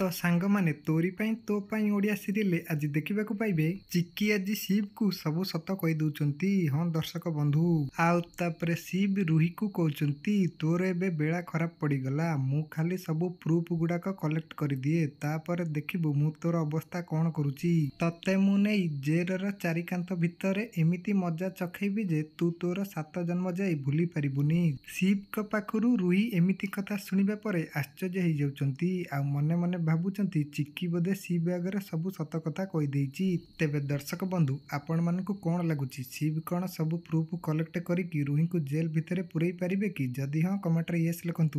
ତ ସାଙ୍ଗମାନେ ତୋରି ପାଇଁ ତୋ ପାଇଁ ଓଡ଼ିଆ ସିରିଏଲ୍ ଆଜି ଦେଖିବାକୁ ପାଇବେ ଚିକି ଆଜି ଶିବକୁ ସବୁ ସତ କହିଦେଉଛନ୍ତି ହଁ ଦର୍ଶକ ବନ୍ଧୁ ଆଉ ତାପରେ ଶିବ ରୁହିକୁ କହୁଛନ୍ତି ତୋର ଏବେ ବେଳା ଖରାପ ପଡ଼ିଗଲା ମୁଁ ଖାଲି ସବୁ ପ୍ରୁଫ ଗୁଡ଼ାକ କଲେକ୍ଟ କରିଦିଏ ତାପରେ ଦେଖିବୁ ମୁଁ ତୋର ଅବସ୍ଥା କ'ଣ କରୁଛି ତତେ ମୁଁ ନେଇ ଜେରର ଚାରି କାନ୍ତ ଭିତରେ ଏମିତି ମଜା ଚଖେଇବି ଯେ ତୁ ତୋର ସାତ ଜନ୍ମ ଯାଇ ଭୁଲି ପାରିବୁନି ଶିବଙ୍କ ପାଖରୁ ରୁହି ଏମିତି କଥା ଶୁଣିବା ପରେ ଆଶ୍ଚର୍ଯ୍ୟ ହେଇଯାଉଛନ୍ତି ଆଉ ମନେ ମନେ ଭାବୁଛନ୍ତି ଚିକି ବୋଧେ ସି ବ୍ୟାଗରେ ସବୁ ସତ କଥା କହିଦେଇଛି ତେବେ ଦର୍ଶକ ବନ୍ଧୁ ଆପଣମାନଙ୍କୁ କ'ଣ ଲାଗୁଛି ସିପ୍ କ'ଣ ସବୁ ପ୍ରୁଫ୍ କଲେକ୍ଟ କରିକି ରୁହିଙ୍କୁ ଜେଲ୍ ଭିତରେ ପୁରେଇ ପାରିବେ କି ଯଦି ହଁ କମେଣ୍ଟରେ ୟେସ୍ ଲେଖନ୍ତୁ